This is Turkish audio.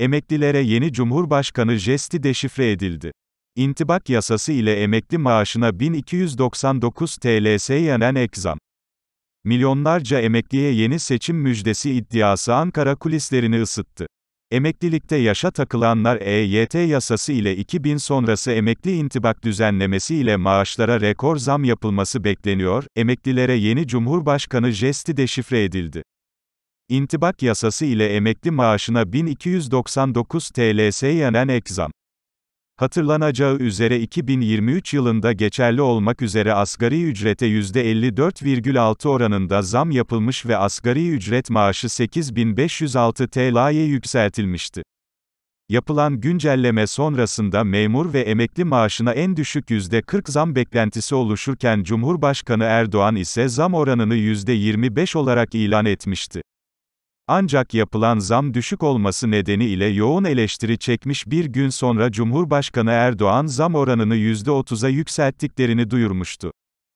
Emeklilere yeni Cumhurbaşkanı jesti deşifre edildi. İntibak yasası ile emekli maaşına 1299 TL seyyanen ekzam. Milyonlarca emekliye yeni seçim müjdesi iddiası Ankara kulislerini ısıttı. Emeklilikte yaşa takılanlar EYT yasası ile 2000 sonrası emekli intibak düzenlemesi ile maaşlara rekor zam yapılması bekleniyor, emeklilere yeni Cumhurbaşkanı jesti deşifre edildi. İntibak yasası ile emekli maaşına 1299 TL yenen ekzam. Hatırlanacağı üzere 2023 yılında geçerli olmak üzere asgari ücrete %54,6 oranında zam yapılmış ve asgari ücret maaşı 8506 TL'ye yükseltilmişti. Yapılan güncelleme sonrasında memur ve emekli maaşına en düşük %40 zam beklentisi oluşurken Cumhurbaşkanı Erdoğan ise zam oranını %25 olarak ilan etmişti. Ancak yapılan zam düşük olması nedeniyle yoğun eleştiri çekmiş bir gün sonra Cumhurbaşkanı Erdoğan zam oranını %30'a yükselttiklerini duyurmuştu.